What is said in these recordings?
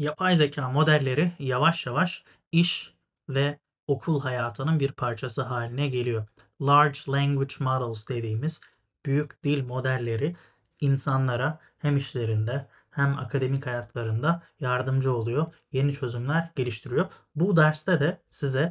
yapay zeka modelleri yavaş yavaş iş ve okul hayatının bir parçası haline geliyor. Large language models dediğimiz büyük dil modelleri insanlara hem işlerinde hem akademik hayatlarında yardımcı oluyor. Yeni çözümler geliştiriyor. Bu derste de size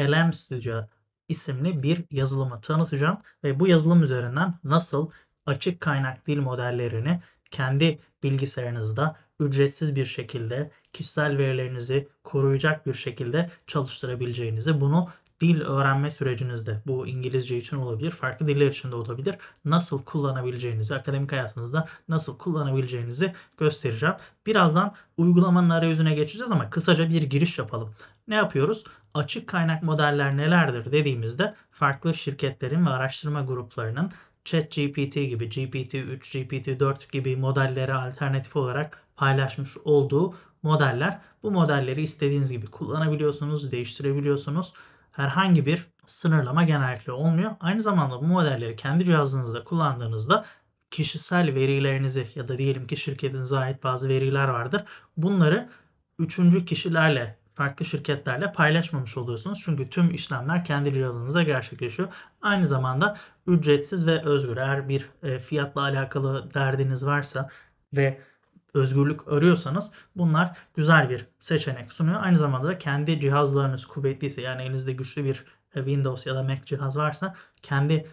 LM Studio isimli bir yazılımı tanıtacağım ve bu yazılım üzerinden nasıl açık kaynak dil modellerini kendi bilgisayarınızda ücretsiz bir şekilde kişisel verilerinizi koruyacak bir şekilde çalıştırabileceğinizi, bunu dil öğrenme sürecinizde bu İngilizce için olabilir, farklı diller için de olabilir. Nasıl kullanabileceğinizi, akademik hayatınızda nasıl kullanabileceğinizi göstereceğim. Birazdan uygulamanın arayüzüne geçeceğiz ama kısaca bir giriş yapalım. Ne yapıyoruz? Açık kaynak modeller nelerdir dediğimizde farklı şirketlerin ve araştırma gruplarının ChatGPT gibi, GPT-3, GPT-4 gibi modellere alternatif olarak paylaşmış olduğu modeller. Bu modelleri istediğiniz gibi kullanabiliyorsunuz, değiştirebiliyorsunuz. Herhangi bir sınırlama genellikle olmuyor. Aynı zamanda bu modelleri kendi cihazınızda kullandığınızda kişisel verilerinizi ya da diyelim ki şirketinize ait bazı veriler vardır. Bunları üçüncü kişilerle farklı şirketlerle paylaşmamış oluyorsunuz. Çünkü tüm işlemler kendi cihazınıza gerçekleşiyor. Aynı zamanda ücretsiz ve özgür. Eğer bir e, fiyatla alakalı derdiniz varsa ve özgürlük arıyorsanız bunlar güzel bir seçenek sunuyor. Aynı zamanda da kendi cihazlarınız kuvvetliyse yani elinizde güçlü bir e, Windows ya da Mac cihaz varsa kendi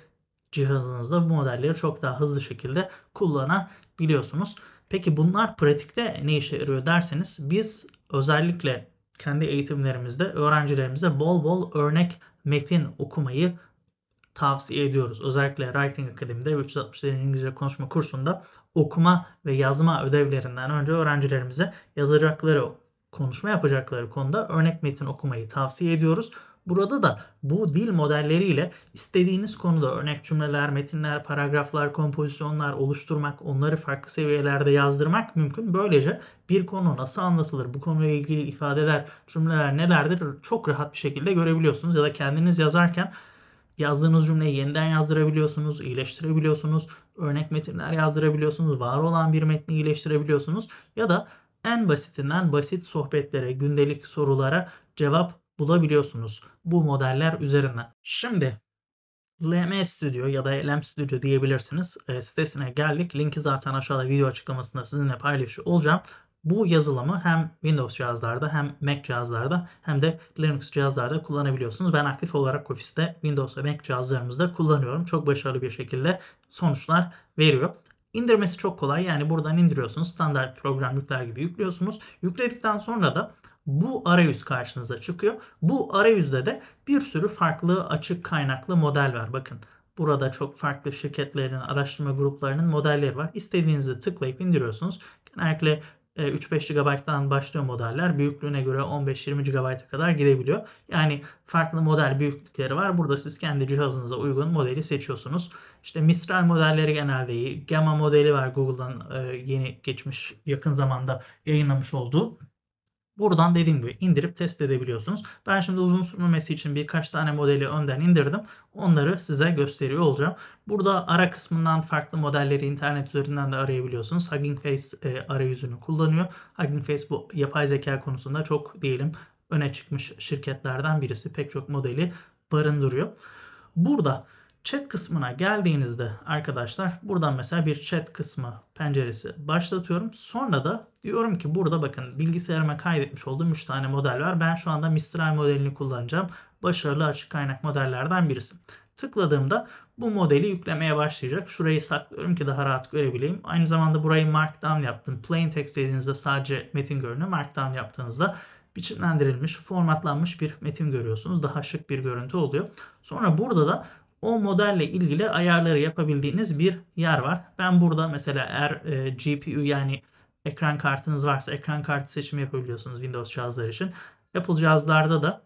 cihazınızda bu modelleri çok daha hızlı şekilde kullanabiliyorsunuz. Peki bunlar pratikte ne işe yarıyor derseniz biz özellikle kendi eğitimlerimizde öğrencilerimize bol bol örnek metin okumayı tavsiye ediyoruz. Özellikle Writing Academy'de 360 İngilizce konuşma kursunda okuma ve yazma ödevlerinden önce öğrencilerimize yazacakları, konuşma yapacakları konuda örnek metin okumayı tavsiye ediyoruz. Burada da bu dil modelleriyle istediğiniz konuda örnek cümleler, metinler, paragraflar, kompozisyonlar oluşturmak, onları farklı seviyelerde yazdırmak mümkün. Böylece bir konu nasıl anlatılır, bu konuyla ilgili ifadeler, cümleler nelerdir çok rahat bir şekilde görebiliyorsunuz ya da kendiniz yazarken Yazdığınız cümleyi yeniden yazdırabiliyorsunuz, iyileştirebiliyorsunuz, örnek metinler yazdırabiliyorsunuz, var olan bir metni iyileştirebiliyorsunuz ya da en basitinden basit sohbetlere, gündelik sorulara cevap bulabiliyorsunuz bu modeller üzerinden. Şimdi LM Studio ya da LM Studio diyebilirsiniz. E, sitesine geldik. Linki zaten aşağıda video açıklamasında sizinle paylaşıyor olacağım. Bu yazılımı hem Windows cihazlarda hem Mac cihazlarda hem de Linux cihazlarda kullanabiliyorsunuz. Ben aktif olarak ofiste Windows ve Mac cihazlarımızda kullanıyorum. Çok başarılı bir şekilde sonuçlar veriyor. İndirmesi çok kolay. Yani buradan indiriyorsunuz. Standart program yükler gibi yüklüyorsunuz. Yükledikten sonra da bu arayüz karşınıza çıkıyor. Bu arayüzde de bir sürü farklı açık kaynaklı model var. Bakın burada çok farklı şirketlerin, araştırma gruplarının modelleri var. İstediğinizi tıklayıp indiriyorsunuz. Genellikle 3-5 e, GB'dan başlıyor modeller. Büyüklüğüne göre 15-20 GB'a kadar gidebiliyor. Yani farklı model büyüklükleri var. Burada siz kendi cihazınıza uygun modeli seçiyorsunuz. İşte Mistral modelleri genelde iyi. Gamma modeli var Google'dan e, yeni geçmiş yakın zamanda yayınlamış olduğu. Buradan dediğim gibi indirip test edebiliyorsunuz. Ben şimdi uzun sürmemesi için birkaç tane modeli önden indirdim. Onları size gösteriyor olacağım. Burada ara kısmından farklı modelleri internet üzerinden de arayabiliyorsunuz. Hugging Face e, arayüzünü kullanıyor. Hugging Face bu yapay zeka konusunda çok diyelim öne çıkmış şirketlerden birisi. Pek çok modeli barındırıyor. Burada Chat kısmına geldiğinizde arkadaşlar buradan mesela bir chat kısmı penceresi başlatıyorum. Sonra da diyorum ki burada bakın bilgisayarıma kaydetmiş olduğum 3 tane model var. Ben şu anda Mistral modelini kullanacağım. Başarılı açık kaynak modellerden birisi. Tıkladığımda bu modeli yüklemeye başlayacak. Şurayı saklıyorum ki daha rahat görebileyim. Aynı zamanda burayı markdown yaptım. Plain text dediğinizde sadece metin görünüyor. Markdown yaptığınızda biçimlendirilmiş, formatlanmış bir metin görüyorsunuz. Daha şık bir görüntü oluyor. Sonra burada da o modelle ilgili ayarları yapabildiğiniz bir yer var. Ben burada mesela eğer e, GPU yani ekran kartınız varsa ekran kartı seçimi yapabiliyorsunuz Windows cihazlar için. Apple cihazlarda da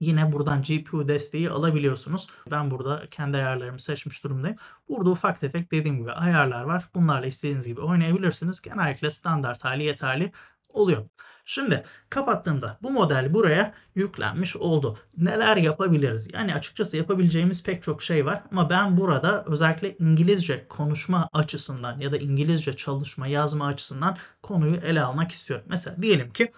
yine buradan GPU desteği alabiliyorsunuz. Ben burada kendi ayarlarımı seçmiş durumdayım. Burada ufak tefek dediğim gibi ayarlar var. Bunlarla istediğiniz gibi oynayabilirsiniz. Genellikle standart hali yeterli oluyor. Şimdi kapattığımda bu model buraya yüklenmiş oldu. Neler yapabiliriz? Yani açıkçası yapabileceğimiz pek çok şey var ama ben burada özellikle İngilizce konuşma açısından ya da İngilizce çalışma yazma açısından konuyu ele almak istiyorum. Mesela diyelim ki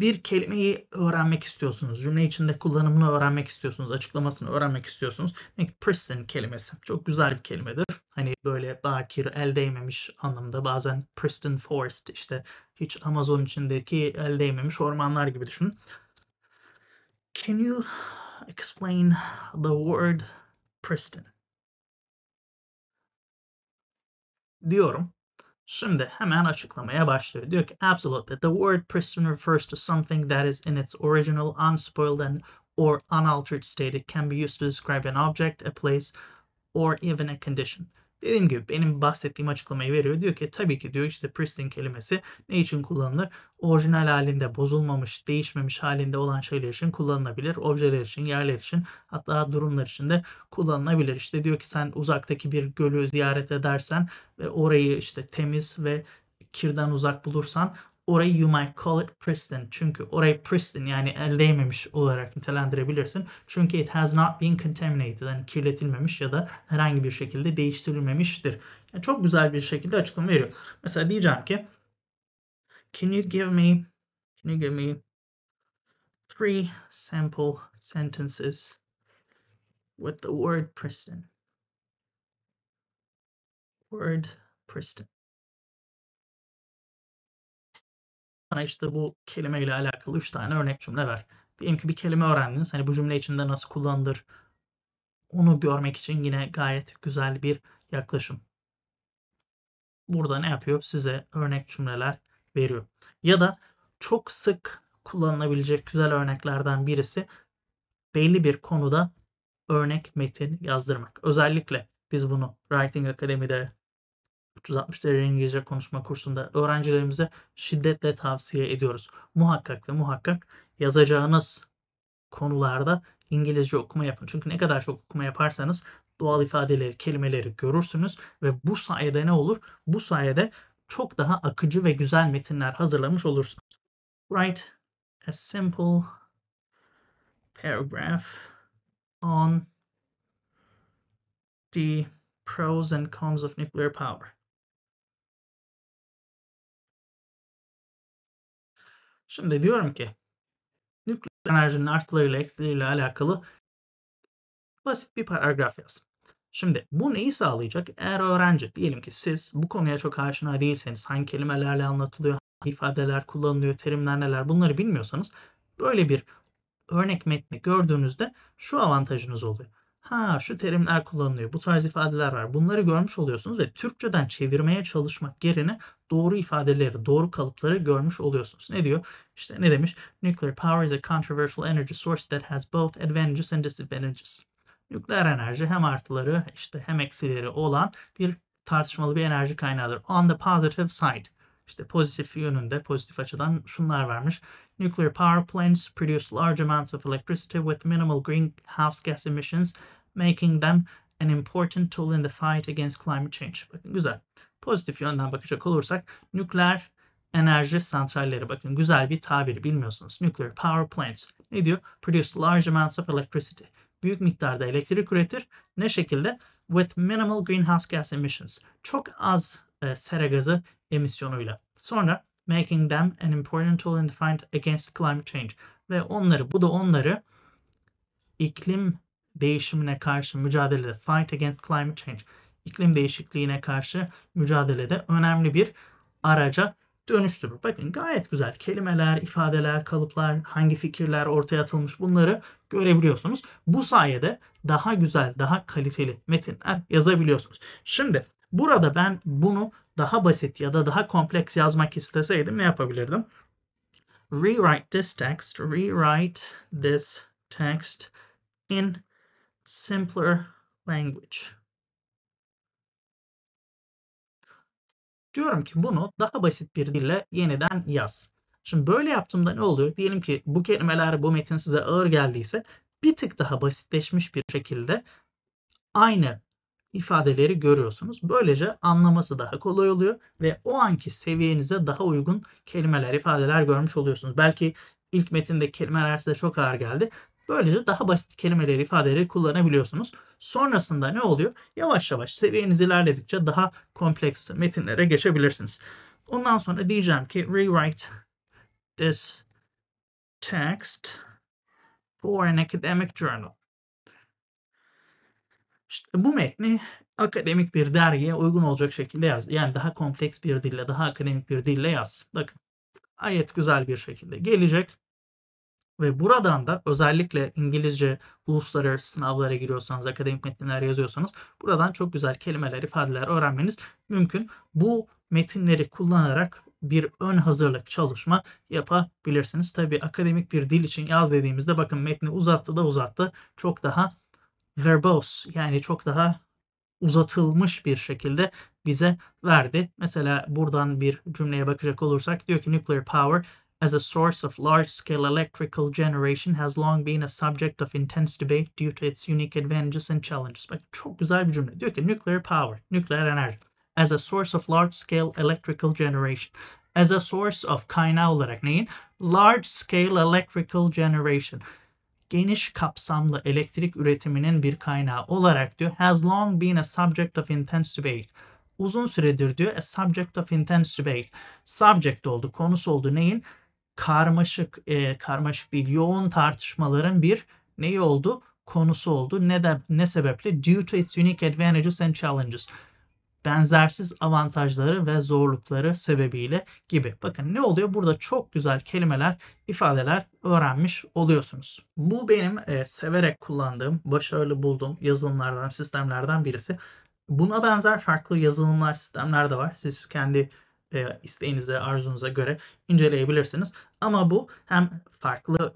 bir kelimeyi öğrenmek istiyorsunuz. Cümle içinde kullanımını öğrenmek istiyorsunuz. Açıklamasını öğrenmek istiyorsunuz. Demek prison kelimesi çok güzel bir kelimedir. Hani böyle bakir el değmemiş anlamında bazen pristine forest işte hiç Amazon içindeki el değmemiş ormanlar gibi düşünün. Can you explain the word pristine? Diyorum. Şimdi hemen açıklamaya başlıyor. Diyor ki absolutely the word pristine refers to something that is in its original unspoiled and or unaltered state. It can be used to describe an object, a place, or even a condition. Dediğim gibi benim bahsettiğim açıklamayı veriyor. Diyor ki tabii ki diyor işte pristine kelimesi ne için kullanılır? Orijinal halinde bozulmamış, değişmemiş halinde olan şeyler için kullanılabilir. Objeler için, yerler için hatta durumlar için de kullanılabilir. İşte diyor ki sen uzaktaki bir gölü ziyaret edersen ve orayı işte temiz ve kirden uzak bulursan Orayı you might call it pristine. Çünkü orayı pristine yani elleymemiş olarak nitelendirebilirsin. Çünkü it has not been contaminated. Yani kirletilmemiş ya da herhangi bir şekilde değiştirilmemiştir. Yani çok güzel bir şekilde açıklama veriyor. Mesela diyeceğim ki Can you give me can you give me three sample sentences with the word pristine? Word pristine. bana işte bu kelimeyle alakalı 3 tane örnek cümle ver. Diyelim ki bir kelime öğrendiniz. Hani bu cümle içinde nasıl kullanılır onu görmek için yine gayet güzel bir yaklaşım. Burada ne yapıyor? Size örnek cümleler veriyor. Ya da çok sık kullanılabilecek güzel örneklerden birisi belli bir konuda örnek metin yazdırmak. Özellikle biz bunu Writing Academy'de. 360 derece İngilizce konuşma kursunda öğrencilerimize şiddetle tavsiye ediyoruz. Muhakkak ve muhakkak yazacağınız konularda İngilizce okuma yapın. Çünkü ne kadar çok okuma yaparsanız doğal ifadeleri, kelimeleri görürsünüz ve bu sayede ne olur? Bu sayede çok daha akıcı ve güzel metinler hazırlamış olursunuz. Write a simple paragraph on the pros and cons of nuclear power. Şimdi diyorum ki nükleer enerjinin artılarıyla eksileriyle alakalı basit bir paragraf yaz. Şimdi bu neyi sağlayacak? Eğer öğrenci diyelim ki siz bu konuya çok aşina değilseniz hangi kelimelerle anlatılıyor, hangi ifadeler kullanılıyor, terimler neler bunları bilmiyorsanız böyle bir örnek metni gördüğünüzde şu avantajınız oluyor ha şu terimler kullanılıyor, bu tarz ifadeler var. Bunları görmüş oluyorsunuz ve Türkçeden çevirmeye çalışmak yerine doğru ifadeleri, doğru kalıpları görmüş oluyorsunuz. Ne diyor? İşte ne demiş? Nuclear power is a controversial energy source that has both advantages and disadvantages. Nükleer enerji hem artıları işte hem eksileri olan bir tartışmalı bir enerji kaynağıdır. On the positive side. İşte pozitif yönünde, pozitif açıdan şunlar varmış. Nuclear power plants produce large amounts of electricity with minimal greenhouse gas emissions making them an important tool in the fight against climate change. Bakın güzel. Pozitif yönden bakacak olursak nükleer enerji santralleri bakın güzel bir tabir bilmiyorsunuz. Nuclear power plants ne diyor? Produce large amounts of electricity. Büyük miktarda elektrik üretir. Ne şekilde? With minimal greenhouse gas emissions. Çok az e, sera gazı emisyonuyla. Sonra making them an important tool in the fight against climate change. Ve onları, bu da onları iklim değişimine karşı mücadelede Fight Against Climate Change iklim değişikliğine karşı mücadelede önemli bir araca dönüştürür. Bakın gayet güzel kelimeler, ifadeler, kalıplar, hangi fikirler ortaya atılmış bunları görebiliyorsunuz. Bu sayede daha güzel, daha kaliteli metinler yazabiliyorsunuz. Şimdi burada ben bunu daha basit ya da daha kompleks yazmak isteseydim ne yapabilirdim? Rewrite this text, rewrite this text in simpler language. Diyorum ki bunu daha basit bir dille yeniden yaz. Şimdi böyle yaptığımda ne oluyor? Diyelim ki bu kelimeler, bu metin size ağır geldiyse bir tık daha basitleşmiş bir şekilde aynı ifadeleri görüyorsunuz. Böylece anlaması daha kolay oluyor ve o anki seviyenize daha uygun kelimeler, ifadeler görmüş oluyorsunuz. Belki ilk metinde kelimeler size çok ağır geldi. Böylece daha basit kelimeleri, ifadeleri kullanabiliyorsunuz. Sonrasında ne oluyor? Yavaş yavaş seviyeniz ilerledikçe daha kompleks metinlere geçebilirsiniz. Ondan sonra diyeceğim ki rewrite this text for an academic journal. İşte bu metni akademik bir dergiye uygun olacak şekilde yaz. Yani daha kompleks bir dille, daha akademik bir dille yaz. Bakın ayet güzel bir şekilde gelecek. Ve buradan da özellikle İngilizce uluslararası sınavlara giriyorsanız, akademik metinler yazıyorsanız buradan çok güzel kelimeler, ifadeler öğrenmeniz mümkün. Bu metinleri kullanarak bir ön hazırlık çalışma yapabilirsiniz. Tabi akademik bir dil için yaz dediğimizde bakın metni uzattı da uzattı. Çok daha verbose yani çok daha uzatılmış bir şekilde bize verdi. Mesela buradan bir cümleye bakacak olursak diyor ki nuclear power as a source of large-scale electrical generation has long been a subject of intense debate due to its unique advantages and challenges. Bak çok güzel bir cümle. Diyor ki nuclear power, nükleer enerji as a source of large-scale electrical generation. As a source of kaynağı olarak neyin? Large-scale electrical generation. Geniş kapsamlı elektrik üretiminin bir kaynağı olarak diyor has long been a subject of intense debate uzun süredir diyor a subject of intense debate. Subject oldu, konusu oldu neyin? karmaşık e, karmaşık bir yoğun tartışmaların bir neyi oldu? Konusu oldu. Ne de ne sebeple? Due to its unique advantages and challenges. Benzersiz avantajları ve zorlukları sebebiyle gibi. Bakın ne oluyor? Burada çok güzel kelimeler, ifadeler öğrenmiş oluyorsunuz. Bu benim e, severek kullandığım, başarılı bulduğum yazılımlardan, sistemlerden birisi. Buna benzer farklı yazılımlar, sistemler de var. Siz kendi e, isteğinize, arzunuza göre inceleyebilirsiniz. Ama bu hem farklı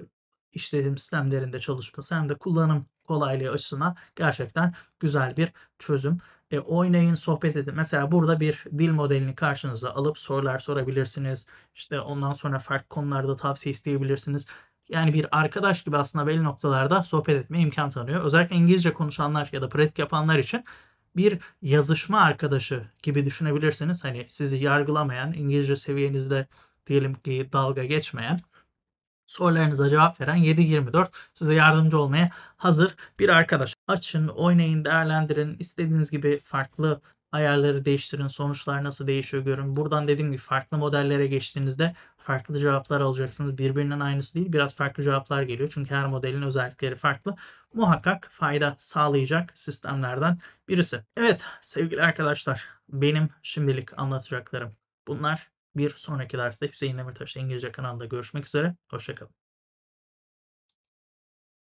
işletim sistemlerinde çalışması hem de kullanım kolaylığı açısından gerçekten güzel bir çözüm. E, oynayın, sohbet edin. Mesela burada bir dil modelini karşınıza alıp sorular sorabilirsiniz. İşte ondan sonra farklı konularda tavsiye isteyebilirsiniz. Yani bir arkadaş gibi aslında belli noktalarda sohbet etme imkan tanıyor. Özellikle İngilizce konuşanlar ya da pratik yapanlar için bir yazışma arkadaşı gibi düşünebilirsiniz. Hani sizi yargılamayan, İngilizce seviyenizde diyelim ki dalga geçmeyen, sorularınıza cevap veren 7-24 size yardımcı olmaya hazır bir arkadaş. Açın, oynayın, değerlendirin. istediğiniz gibi farklı ayarları değiştirin, sonuçlar nasıl değişiyor görün. Buradan dediğim gibi farklı modellere geçtiğinizde farklı cevaplar alacaksınız. Birbirinden aynısı değil, biraz farklı cevaplar geliyor. Çünkü her modelin özellikleri farklı. Muhakkak fayda sağlayacak sistemlerden birisi. Evet sevgili arkadaşlar, benim şimdilik anlatacaklarım bunlar. Bir sonraki derste Hüseyin Demirtaş İngilizce kanalında görüşmek üzere. Hoşçakalın.